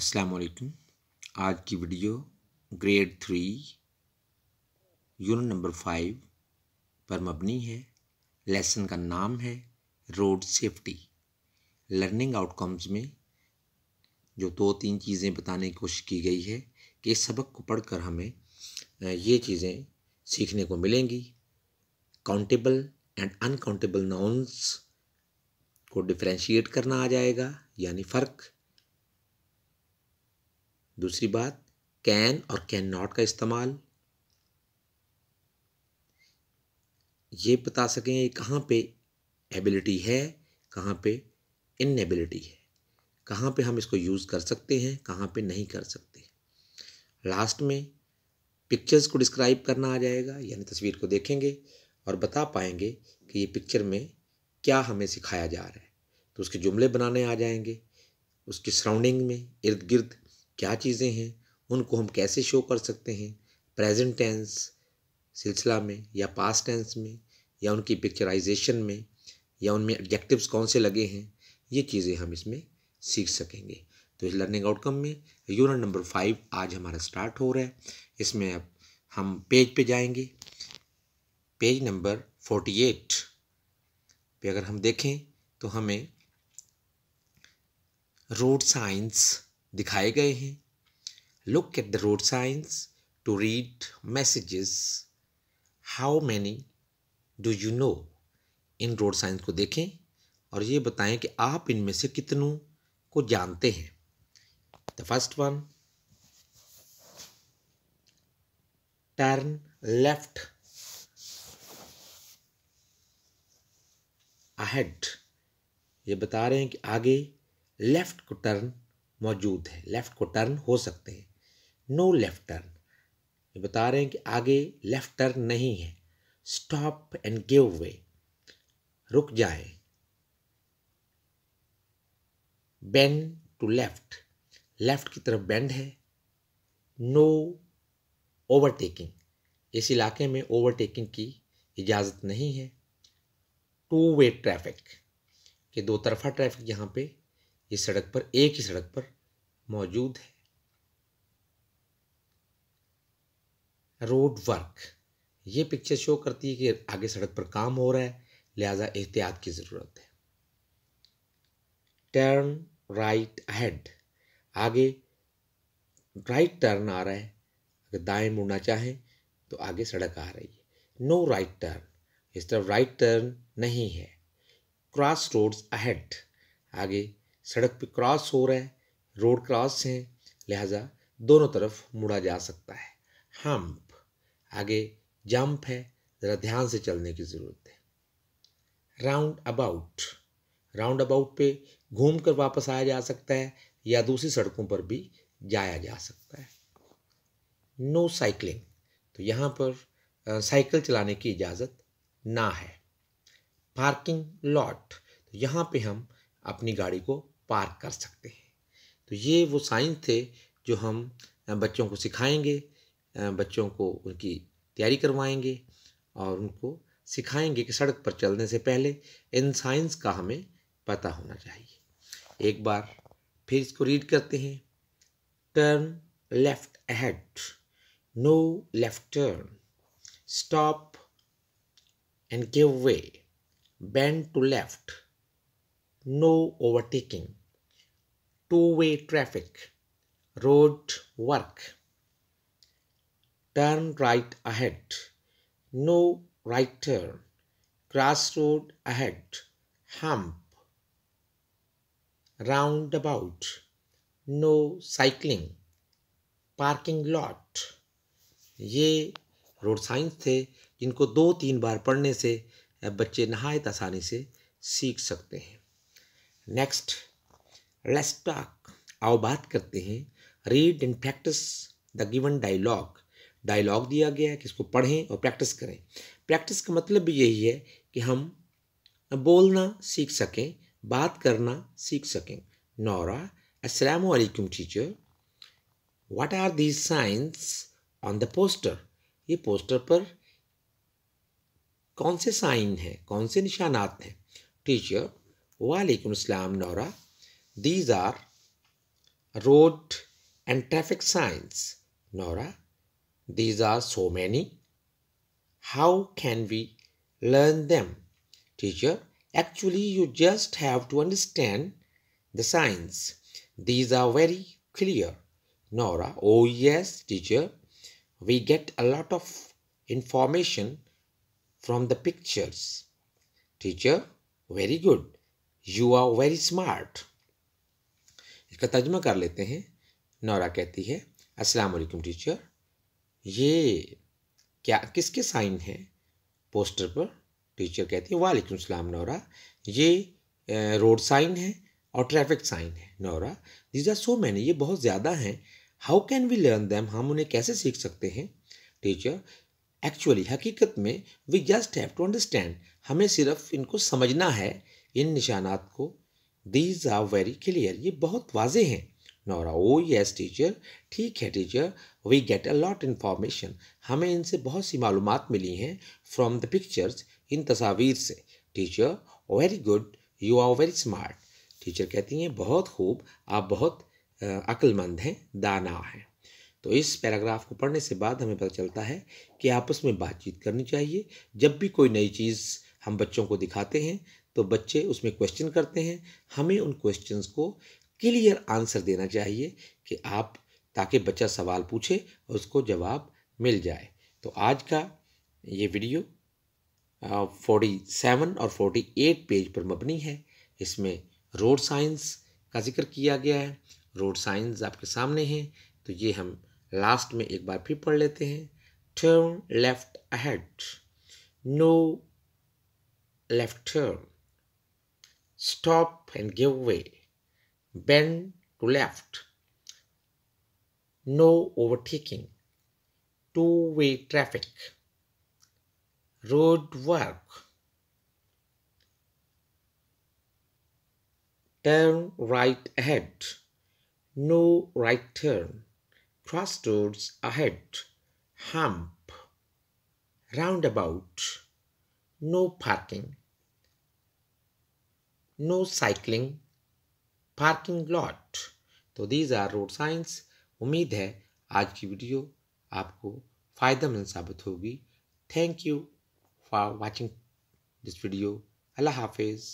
अस्सलाम वालेकुम आज की video grade three unit number five पर मबनी है लेसन का नाम है रोड सेफ्टी लर्निंग आउटकम्स में जो दो तीन चीज़ें बताने की कोशिश की गई है कि इस सबक को पढ़कर हमें ये चीज़ें सीखने को मिलेंगी काउंटेबल एंड अनकाउंटेबल नाउन्स को डिफ्रेंशिएट करना आ जाएगा यानी फ़र्क दूसरी बात कैन और कैन नॉट का इस्तेमाल ये बता सकें कहाँ पे एबिलिटी है कहाँ पे इनएबिलिटी है कहाँ पे हम इसको यूज़ कर सकते हैं कहाँ पे नहीं कर सकते लास्ट में पिक्चर्स को डिस्क्राइब करना आ जाएगा यानी तस्वीर को देखेंगे और बता पाएंगे कि ये पिक्चर में क्या हमें सिखाया जा रहा है तो उसके जुमले बनाने आ जाएंगे उसकी सराउंडिंग में इर्द गिर्द क्या चीज़ें हैं उनको हम कैसे शो कर सकते हैं प्रेजेंट टेंस सिलसिला में या पास्ट टेंस में या उनकी पिक्चराइजेशन में या उनमें एडजेक्टिव्स कौन से लगे हैं ये चीज़ें हम इसमें सीख सकेंगे तो इस लर्निंग आउटकम में यूनिट नंबर फाइव आज हमारा स्टार्ट हो रहा है इसमें अब हम पेज पे जाएंगे पेज नंबर फोर्टी एट पे अगर हम देखें तो हमें रोड साइंस दिखाए गए हैं look at the road signs to read messages how many do you know in road signs को देखें और ये बताएं कि आप इनमें से कितनों को जानते हैं the first one turn left ahead ये बता रहे हैं कि आगे लेफ्ट को टर्न मौजूद है लेफ़्ट को टर्न हो सकते हैं नो लेफ़्ट टर्न ये बता रहे हैं कि आगे लेफ़्ट टर्न नहीं है स्टॉप एंड गिव वे रुक जाए बेंड टू लेफ्ट लेफ्ट की तरफ बेंड है नो ओवरटेकिंग इस इलाके में ओवरटेकिंग की इजाज़त नहीं है टू वे ट्रैफिक के दो तरफा ट्रैफिक यहाँ पे ये सड़क पर एक ही सड़क पर मौजूद है रोड वर्क ये पिक्चर शो करती है कि आगे सड़क पर काम हो रहा है लिहाजा एहतियात की ज़रूरत है टर्न राइट हेड आगे राइट टर्न आ रहा है अगर दाएं मुड़ना चाहें तो आगे सड़क आ रही है नो राइट टर्न इस तरफ राइट टर्न नहीं है क्रॉस रोड्स अहेड आगे सड़क पे क्रॉस हो रहे हैं रोड क्रॉस हैं लिहाजा दोनों तरफ मुड़ा जा सकता है हम्प आगे जंप है ज़रा ध्यान से चलने की ज़रूरत है राउंड अबाउट राउंड अबाउट पे घूम कर वापस आया जा सकता है या दूसरी सड़कों पर भी जाया जा सकता है नो साइकिलिंग तो यहाँ पर साइकिल चलाने की इजाज़त ना है पार्किंग लॉट तो यहाँ पे हम अपनी गाड़ी को पार कर सकते हैं तो ये वो साइंस थे जो हम बच्चों को सिखाएंगे बच्चों को उनकी तैयारी करवाएंगे और उनको सिखाएंगे कि सड़क पर चलने से पहले इन साइंस का हमें पता होना चाहिए एक बार फिर इसको रीड करते हैं turn left head no left turn stop and give way bend to left no overtaking, two-way traffic, road work, turn right ahead, no right turn, cross road ahead, hump, roundabout, no cycling, parking lot ये road signs थे जिनको दो तीन बार पढ़ने से बच्चे नहायत आसानी से सीख सकते हैं नेक्स्ट लेट्स टॉक आओ बात करते हैं read and practise the given dialogue dialogue दिया गया है कि इसको पढ़ें और प्रैक्टिस करें प्रैक्टिस का मतलब भी यही है कि हम बोलना सीख सकें बात करना सीख सकें Nora Aslam teacher what are the signs on the poster ये पोस्टर पर कौन से साइन हैं कौन से निशानात हैं teacher Walaikum Assalam, Nora. These are road and traffic signs, Nora. These are so many. How can we learn them? Teacher, actually you just have to understand the signs. These are very clear. Nora, oh yes, teacher, we get a lot of information from the pictures. Teacher, very good. You are very smart इसका तर्जमा कर लेते हैं नौरा कहती है अस्सलाम वालेकुम teacher ये क्या किसके साइन हैं पोस्टर पर टीचर कहती है वालेकुम सलाम नौरा ये रोड साइन है और ट्रैफिक साइन है Nora these are so many ये बहुत ज़्यादा हैं how can we learn them हम उन्हें कैसे सीख सकते हैं टीचर एक्चुअली हकीकत में we just have to understand हमें सिर्फ इनको समझना है इन निशानात को दीज आर वेरी क्लियर ये बहुत वाजे हैं नौरा ओ यस टीचर ठीक है teacher we get a lot information हमें इनसे बहुत सी मालूम मिली हैं फ्रॉम द पिक्चर्स इन तस्वीर से teacher very good you are very smart teacher कहती हैं बहुत खूब आप बहुत अक्लमंद हैं दाना हैं तो इस पैराग्राफ को पढ़ने से बाद हमें पता चलता है कि आपस में बातचीत करनी चाहिए जब भी कोई नई चीज़ हम बच्चों को दिखाते हैं तो बच्चे उसमें क्वेश्चन करते हैं हमें उन क्वेश्चन को क्लियर आंसर देना चाहिए कि आप ताकि बच्चा सवाल पूछे और उसको जवाब मिल जाए तो आज का ये वीडियो फोर्टी सेवन और फोर्टी एट पेज पर मबनी है इसमें रोड साइंस का जिक्र किया गया है रोड साइंस आपके सामने हैं तो ये हम लास्ट में एक बार फिर पढ़ लेते हैं turn left ahead no left turn stop and give way, bend to left, no overtaking, two-way traffic, road work, turn right ahead, no right turn, cross roads ahead, hump, roundabout, no parking. no cycling, parking lot. तो these are road signs उम्मीद है आज की video आपको फ़ायदेमंद साबित होगी thank you for watching this video अल्लाह हाफिज़